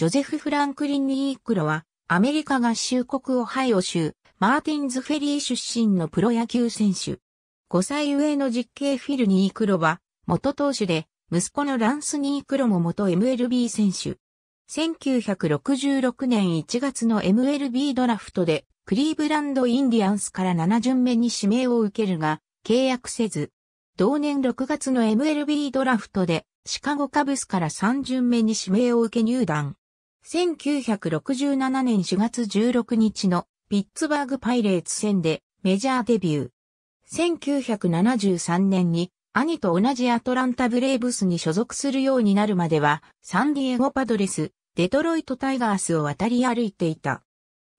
ジョゼフ・フランクリン・ニークロは、アメリカ合衆国オハイオ州、マーティンズ・フェリー出身のプロ野球選手。5歳上の実刑フィル・ニークロは、元投手で、息子のランス・ニークロも元 MLB 選手。1966年1月の MLB ドラフトで、クリーブランド・インディアンスから7巡目に指名を受けるが、契約せず、同年6月の MLB ドラフトで、シカゴカブスから3巡目に指名を受け入団。1967年4月16日のピッツバーグパイレーツ戦でメジャーデビュー。1973年に兄と同じアトランタブレーブスに所属するようになるまではサンディエゴパドレス、デトロイトタイガースを渡り歩いていた。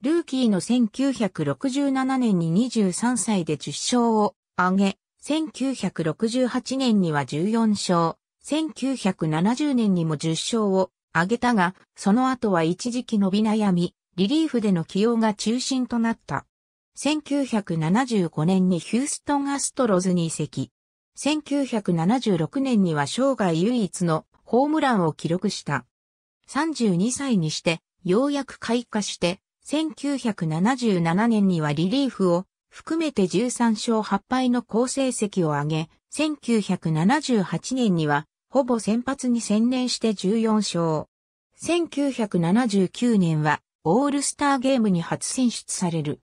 ルーキーの1967年に23歳で10勝を挙げ、1968年には14勝、1970年にも10勝を上げたが、その後は一時期伸び悩み、リリーフでの起用が中心となった。1975年にヒューストンアストロズに移籍。1976年には生涯唯一のホームランを記録した。32歳にして、ようやく開花して、1977年にはリリーフを含めて13勝8敗の好成績を上げ、1978年にはほぼ先発に専念して14勝。1979年はオールスターゲームに初選出される。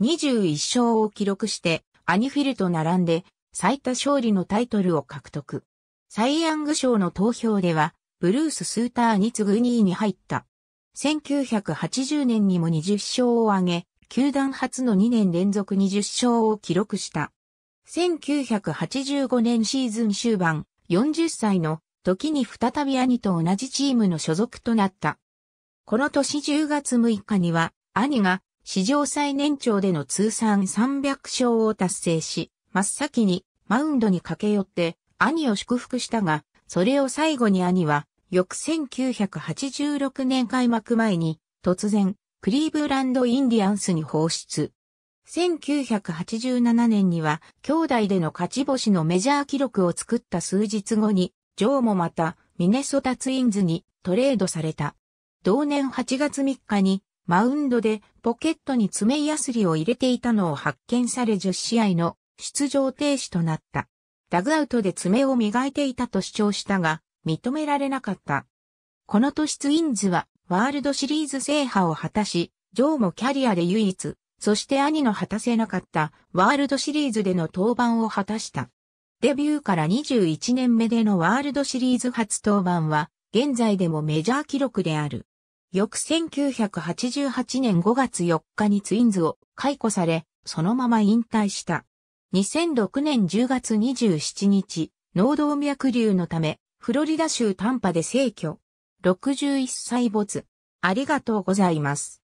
21勝を記録して、アニフィルと並んで最多勝利のタイトルを獲得。サイ・ヤング賞の投票では、ブルース・スーターに次ぐ2位に入った。1980年にも20勝を挙げ、球団初の2年連続20勝を記録した。1985年シーズン終盤、40歳の時に再び兄と同じチームの所属となった。この年10月6日には、兄が史上最年長での通算300勝を達成し、真っ先にマウンドに駆け寄って兄を祝福したが、それを最後に兄は、翌1986年開幕前に、突然、クリーブランド・インディアンスに放出。1987年には兄弟での勝ち星のメジャー記録を作った数日後に、ジョーもまたミネソタツインズにトレードされた。同年8月3日にマウンドでポケットに爪ヤスリを入れていたのを発見され10試合の出場停止となった。ダグアウトで爪を磨いていたと主張したが、認められなかった。この年ツインズはワールドシリーズ制覇を果たし、ジョーもキャリアで唯一そして兄の果たせなかったワールドシリーズでの登板を果たした。デビューから21年目でのワールドシリーズ初登板は、現在でもメジャー記録である。翌1988年5月4日にツインズを解雇され、そのまま引退した。2006年10月27日、脳動脈瘤のため、フロリダ州タンパで逝去。61歳没。ありがとうございます。